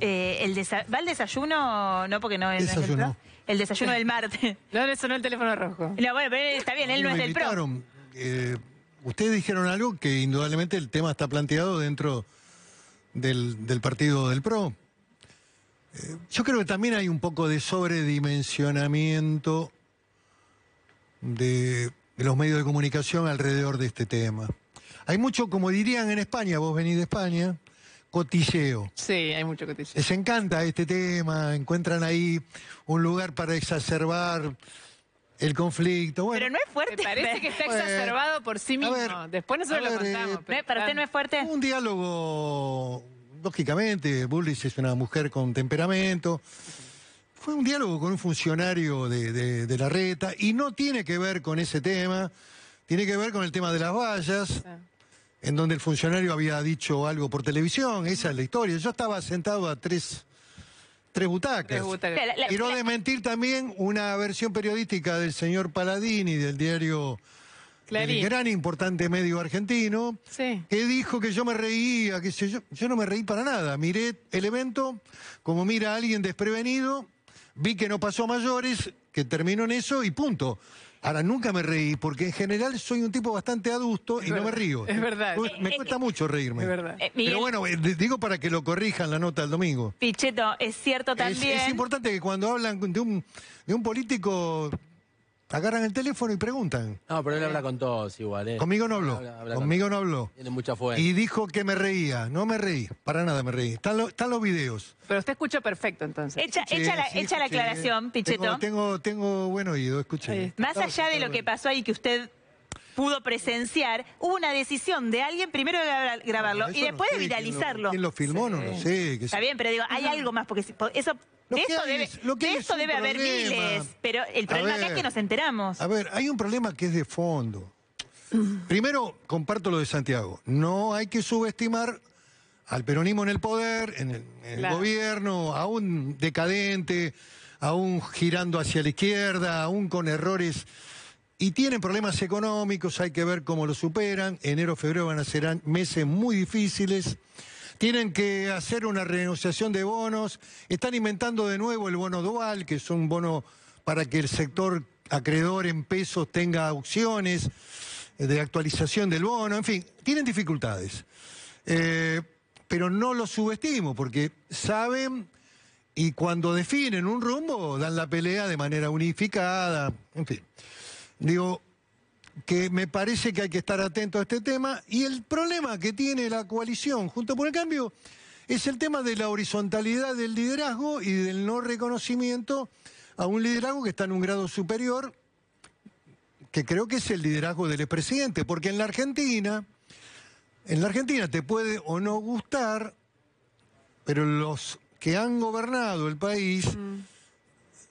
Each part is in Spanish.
Eh, el ¿Va el desayuno? No, porque no, es el pro. El desayuno del martes. No le sonó el teléfono rojo. está bien, él no, es del pro. Eh, ustedes dijeron algo que indudablemente el tema está planteado dentro del, partido del pro. Eh, yo creo que también hay un poco de sobredimensionamiento de los medios de comunicación alrededor de este tema. Hay mucho, como dirían en España, vos venís de España, cotilleo. Sí, hay mucho cotilleo. Les encanta este tema, encuentran ahí un lugar para exacerbar el conflicto. Bueno, pero no es fuerte. parece que está exacerbado por sí mismo. Después nosotros lo contamos. Eh, ¿Para usted no es fuerte? Un diálogo, lógicamente, Bullis es una mujer con temperamento. Fue un diálogo con un funcionario de, de, la reta y no tiene que ver con ese tema, tiene que ver con el tema de las vallas. Ah en donde el funcionario había dicho algo por televisión, esa es la historia. Yo estaba sentado a tres, tres butacas. Quiero desmentir también una versión periodística del señor Paladini del diario gran importante medio argentino, que dijo que yo me reía, que yo, yo no me reí para nada. Miré el evento como mira a alguien desprevenido, vi que no pasó mayores, que terminó en eso y punto. Ahora, nunca me reí, porque en general soy un tipo bastante adusto y no me río. Es verdad. Me eh, cuesta eh, mucho reírme. Es verdad. Eh, Pero bueno, digo para que lo corrijan la nota del domingo. Picheto, es cierto también. Es, importante que cuando hablan de de un político Agarran el teléfono y preguntan. No, pero él habla con todos igual. Eh. Conmigo no habló. Conmigo no habló. Tiene mucha fuerza. Y dijo que me reía. No me reí. Para nada me reí. Están, los videos. Pero usted escuchó perfecto entonces. Echa, la, aclaración, Tengo, tengo, tengo buen oído, Más allá de lo que pasó ahí que usted pudo presenciar, hubo una decisión de alguien primero de grabarlo ah, y después de viralizarlo. ¿Quién lo filmó? No lo sé. Está bien, pero digo, hay algo más, porque eso eso debe, haber miles, pero el problema es que nos enteramos. A ver, hay un problema que es de fondo. Mm. Primero, comparto lo de Santiago. No hay que subestimar al peronismo en el poder, en el, el gobierno, aún decadente, aún girando hacia la izquierda, aún con errores. Y tienen problemas económicos, hay que ver cómo lo superan. Enero, febrero van a ser meses muy difíciles tienen que hacer una renegociación de bonos, están inventando de nuevo el bono dual, que es un bono para que el sector acreedor en pesos tenga opciones de actualización del bono, en fin, tienen dificultades. Eh, pero no los subestimo, porque saben y cuando definen un rumbo dan la pelea de manera unificada, en fin. Digo, que me parece que hay que estar atento a este tema. Y el problema que tiene la coalición junto por el cambio es el tema de la horizontalidad del liderazgo y del no reconocimiento a un liderazgo que está en un grado superior, que creo que es el liderazgo del expresidente, porque en la Argentina, en la Argentina te puede o no gustar, pero los que han gobernado el país mm.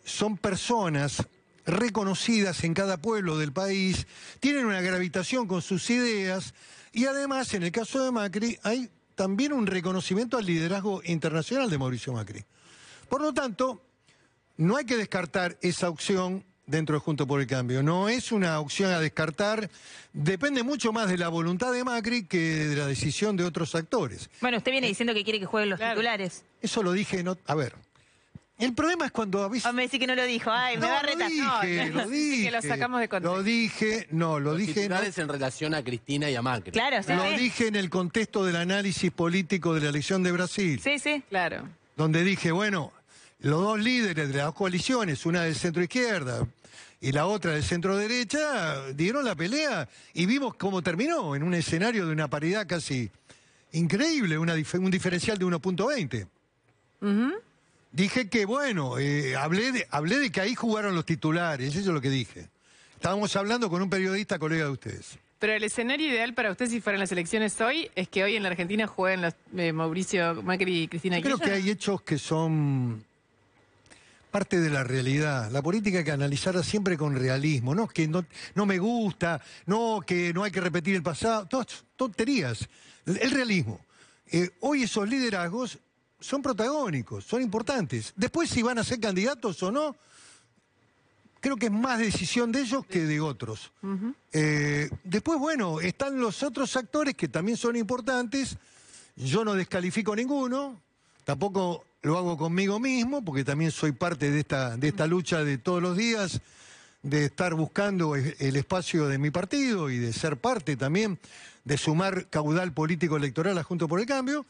son personas reconocidas en cada pueblo del país, tienen una gravitación con sus ideas y además, en el caso de Macri, hay también un reconocimiento al liderazgo internacional de Mauricio Macri. Por lo tanto, no hay que descartar esa opción dentro de Junto por el Cambio. No es una opción a descartar. Depende mucho más de la voluntad de Macri que de la decisión de otros actores. Bueno, usted viene eh, diciendo que quiere que jueguen los titulares. Eso lo dije, a ver, el problema es cuando a me dice que no lo dijo. Ay, me va a Lo dije, no. lo dije. lo dije, no, lo dije... en relación a Cristina y a Claro, Lo dije en el contexto del análisis político de la elección de Brasil. Sí, sí, claro. Donde dije, bueno, los dos líderes de las dos coaliciones, una del centro izquierda y la otra del centro derecha, dieron la pelea y vimos cómo terminó en un escenario de una paridad casi increíble, un diferencial de 1.20. punto Dije que, bueno, eh, hablé, de, hablé de que ahí jugaron los titulares, eso es lo que dije. Estábamos hablando con un periodista colega de ustedes. Pero el escenario ideal para usted si fueran las elecciones hoy es que hoy en la Argentina jueguen eh, Mauricio Macri y Cristina Yo Creo que hay hechos que son parte de la realidad. La política hay que analizarla siempre con realismo. No que no, no me gusta, no que no hay que repetir el pasado, todas tonterías. El, realismo. Eh, hoy esos liderazgos son protagónicos, son importantes. Después si van a ser candidatos o no, creo que es más decisión de ellos que de otros. Eh, después, bueno, están los otros actores que también son importantes. Yo no descalifico ninguno, tampoco lo hago conmigo mismo, porque también soy parte de esta, de esta lucha de todos los días, de estar buscando el espacio de mi partido y de ser parte también de sumar caudal político electoral a Junto por el Cambio.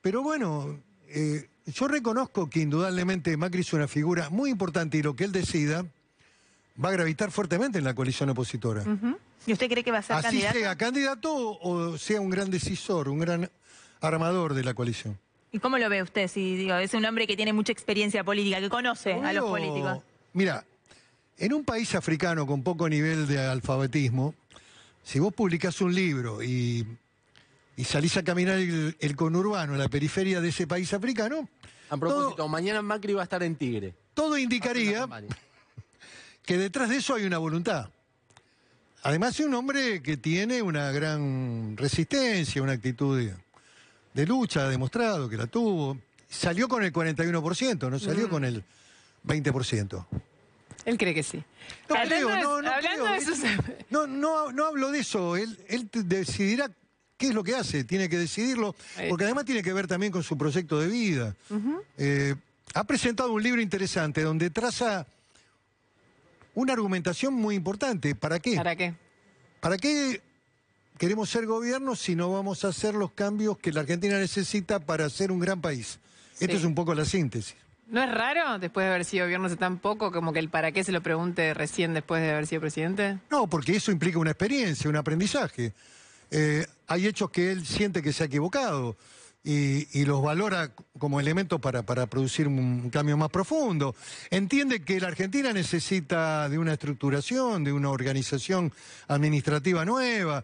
Pero bueno, eh, yo reconozco que indudablemente Macri es una figura muy importante y lo que él decida va a gravitar fuertemente en la coalición opositora. ¿Y usted cree que va a ser Así candidato? sea candidato o sea un gran decisor, un gran armador de la coalición. ¿Y cómo lo ve usted? Si digo, es un hombre que tiene mucha experiencia política, que conoce a los oh, políticos. Mira, en un país africano con poco nivel de alfabetismo, si vos publicás un libro y y salís a caminar el, conurbano en la periferia de ese país africano. A propósito, mañana Macri va a estar en Tigre. Todo indicaría que detrás de eso hay una voluntad. Además, es un hombre que tiene una gran resistencia, una actitud de, lucha, ha demostrado que la tuvo. Salió con el 41%, no salió mm. con el 20%. Él cree que sí. No, no, ¿eh? no, no, no, hablo de eso. él decidirá qué es lo que hace, tiene que decidirlo, eh. porque además tiene que ver también con su proyecto de vida. Eh, ha presentado un libro interesante donde traza una argumentación muy importante. ¿Para qué? ¿Para qué? ¿Para qué queremos ser gobierno si no vamos a hacer los cambios que la Argentina necesita para ser un gran país? Esto es un poco la síntesis. ¿No es raro, después de haber sido gobierno hace tan poco, como que el para qué se lo pregunte recién después de haber sido presidente? No, porque eso implica una experiencia, un aprendizaje. Eh, hay hechos que él siente que se ha equivocado y, los valora como elementos para, producir un cambio más profundo. Entiende que la Argentina necesita de una estructuración, de una organización administrativa nueva.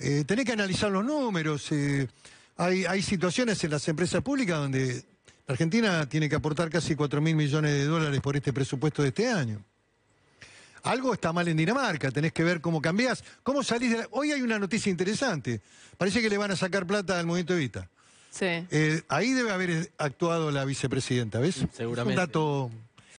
Eh, tenés que analizar los números. Eh, hay, hay situaciones en las empresas públicas donde la Argentina tiene que aportar casi 4 mil millones de dólares por este presupuesto de este año algo está mal en Dinamarca, tenés que ver cómo cambiás, cómo salís de la... Hoy hay una noticia interesante, parece que le van a sacar plata al movimiento Evita. Sí. Eh, ahí debe haber actuado la vicepresidenta, ¿ves? Seguramente. un dato